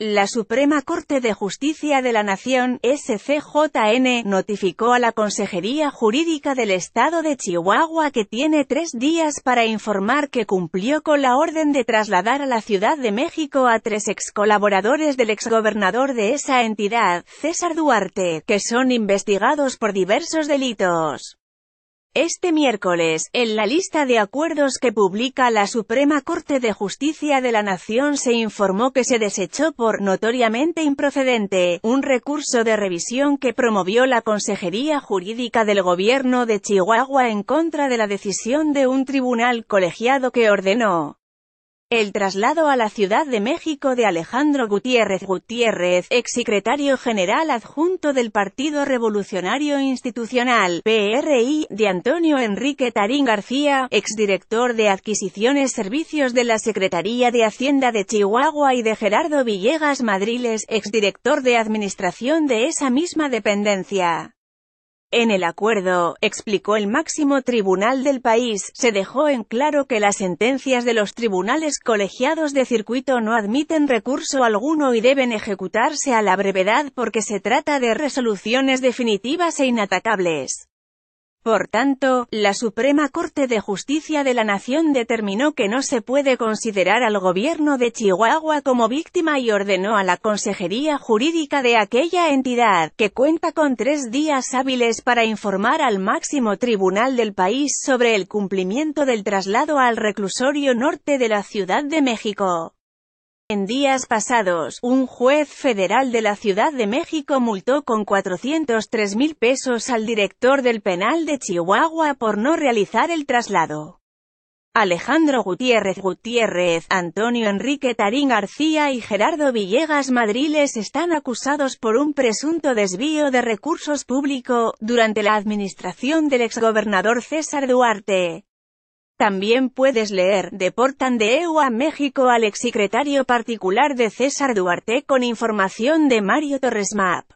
La Suprema Corte de Justicia de la Nación, SCJN, notificó a la Consejería Jurídica del Estado de Chihuahua que tiene tres días para informar que cumplió con la orden de trasladar a la Ciudad de México a tres excolaboradores del exgobernador de esa entidad, César Duarte, que son investigados por diversos delitos. Este miércoles, en la lista de acuerdos que publica la Suprema Corte de Justicia de la Nación se informó que se desechó por notoriamente improcedente un recurso de revisión que promovió la Consejería Jurídica del Gobierno de Chihuahua en contra de la decisión de un tribunal colegiado que ordenó el traslado a la Ciudad de México de Alejandro Gutiérrez Gutiérrez, exsecretario general adjunto del Partido Revolucionario Institucional, PRI, de Antonio Enrique Tarín García, exdirector de Adquisiciones Servicios de la Secretaría de Hacienda de Chihuahua y de Gerardo Villegas Madriles, exdirector de Administración de esa misma dependencia. En el acuerdo, explicó el máximo tribunal del país, se dejó en claro que las sentencias de los tribunales colegiados de circuito no admiten recurso alguno y deben ejecutarse a la brevedad porque se trata de resoluciones definitivas e inatacables. Por tanto, la Suprema Corte de Justicia de la Nación determinó que no se puede considerar al gobierno de Chihuahua como víctima y ordenó a la Consejería Jurídica de aquella entidad, que cuenta con tres días hábiles para informar al máximo tribunal del país sobre el cumplimiento del traslado al reclusorio norte de la Ciudad de México. En días pasados, un juez federal de la Ciudad de México multó con 403 mil pesos al director del penal de Chihuahua por no realizar el traslado. Alejandro Gutiérrez Gutiérrez, Antonio Enrique Tarín García y Gerardo Villegas Madriles están acusados por un presunto desvío de recursos públicos, durante la administración del exgobernador César Duarte, también puedes leer, deportan de EU e a México al secretario particular de César Duarte con información de Mario Torres Map.